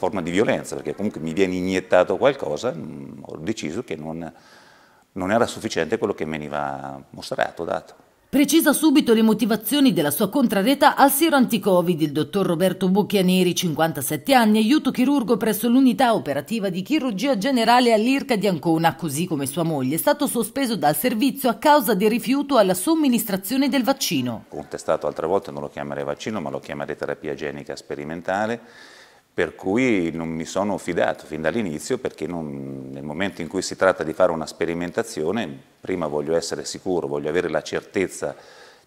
forma di violenza, perché comunque mi viene iniettato qualcosa, mm, ho deciso che non, non era sufficiente quello che veniva mostrato, dato. Precisa subito le motivazioni della sua contrarietà al siero anticovid il dottor Roberto Bucchianeri, 57 anni, aiuto chirurgo presso l'unità operativa di chirurgia generale all'Irca di Ancona, così come sua moglie, è stato sospeso dal servizio a causa del rifiuto alla somministrazione del vaccino. Contestato altre volte, non lo chiamerei vaccino, ma lo chiamerei terapia genica sperimentale per cui non mi sono fidato fin dall'inizio perché non, nel momento in cui si tratta di fare una sperimentazione prima voglio essere sicuro, voglio avere la certezza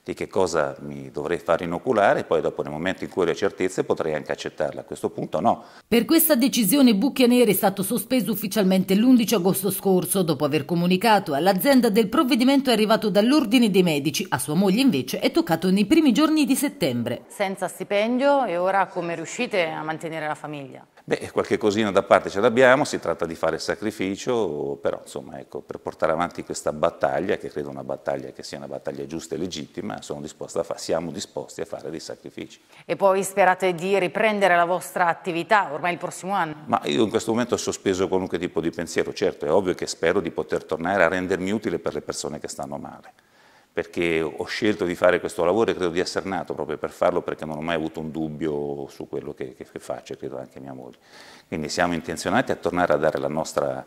di che cosa mi dovrei far inoculare e poi dopo nel momento in cui ho le certezze potrei anche accettarla. A questo punto no. Per questa decisione Bucchia Nera è stato sospeso ufficialmente l'11 agosto scorso dopo aver comunicato all'azienda del provvedimento arrivato dall'Ordine dei Medici, a sua moglie invece è toccato nei primi giorni di settembre. Senza stipendio e ora come riuscite a mantenere la famiglia? Beh, qualche cosina da parte ce l'abbiamo, si tratta di fare il sacrificio, però insomma, ecco, per portare avanti questa battaglia, che credo una battaglia che sia una battaglia giusta e legittima, disposto siamo disposti a fare dei sacrifici. E poi sperate di riprendere la vostra attività ormai il prossimo anno? Ma io in questo momento ho sospeso qualunque tipo di pensiero, certo è ovvio che spero di poter tornare a rendermi utile per le persone che stanno male perché ho scelto di fare questo lavoro e credo di essere nato proprio per farlo perché non ho mai avuto un dubbio su quello che, che faccio e credo anche mia moglie. Quindi siamo intenzionati a tornare a dare nostra,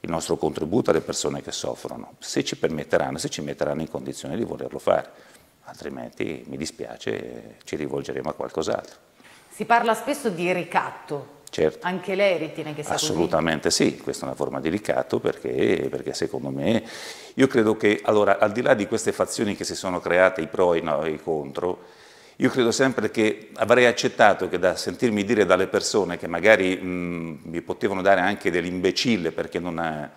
il nostro contributo alle persone che soffrono, se ci permetteranno, se ci metteranno in condizione di volerlo fare, altrimenti mi dispiace, ci rivolgeremo a qualcos'altro. Si parla spesso di ricatto, Certo. Anche lei ritiene che sia Assolutamente così? sì, questa è una forma di ricatto perché, perché, secondo me, io credo che, allora, al di là di queste fazioni che si sono create, i pro e no, i contro, io credo sempre che avrei accettato che da sentirmi dire dalle persone che magari mh, mi potevano dare anche dell'imbecille perché non ha,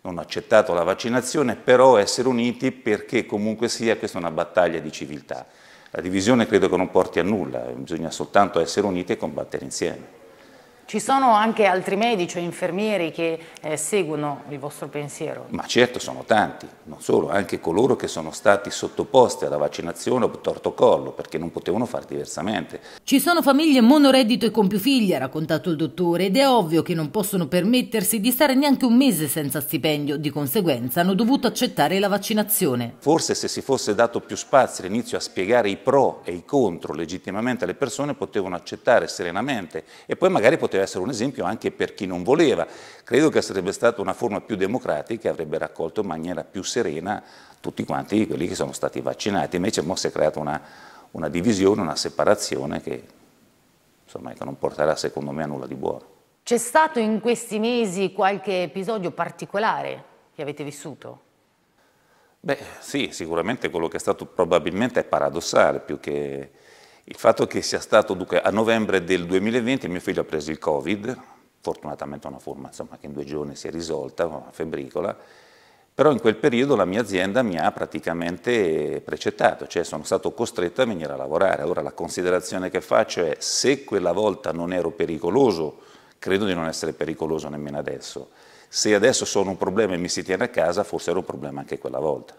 non ha accettato la vaccinazione, però essere uniti perché comunque sia questa è una battaglia di civiltà. La divisione credo che non porti a nulla, bisogna soltanto essere uniti e combattere insieme. Ci sono anche altri medici o infermieri che eh, seguono il vostro pensiero? Ma certo, sono tanti, non solo, anche coloro che sono stati sottoposti alla vaccinazione o tortocollo, perché non potevano fare diversamente. Ci sono famiglie monoreddito e con più figli, ha raccontato il dottore, ed è ovvio che non possono permettersi di stare neanche un mese senza stipendio, di conseguenza hanno dovuto accettare la vaccinazione. Forse se si fosse dato più spazio all'inizio a spiegare i pro e i contro legittimamente alle persone, potevano accettare serenamente e poi magari potevano poteva essere un esempio anche per chi non voleva. Credo che sarebbe stata una forma più democratica, e avrebbe raccolto in maniera più serena tutti quanti quelli che sono stati vaccinati. Invece mo si è creata una, una divisione, una separazione che insomma, non porterà secondo me a nulla di buono. C'è stato in questi mesi qualche episodio particolare che avete vissuto? Beh sì, sicuramente quello che è stato probabilmente paradossale più che il fatto che sia stato, dunque, a novembre del 2020 mio figlio ha preso il Covid, fortunatamente una forma insomma, che in due giorni si è risolta, una febbricola, però in quel periodo la mia azienda mi ha praticamente precettato, cioè sono stato costretto a venire a lavorare. Allora la considerazione che faccio è se quella volta non ero pericoloso, credo di non essere pericoloso nemmeno adesso. Se adesso sono un problema e mi si tiene a casa, forse ero un problema anche quella volta.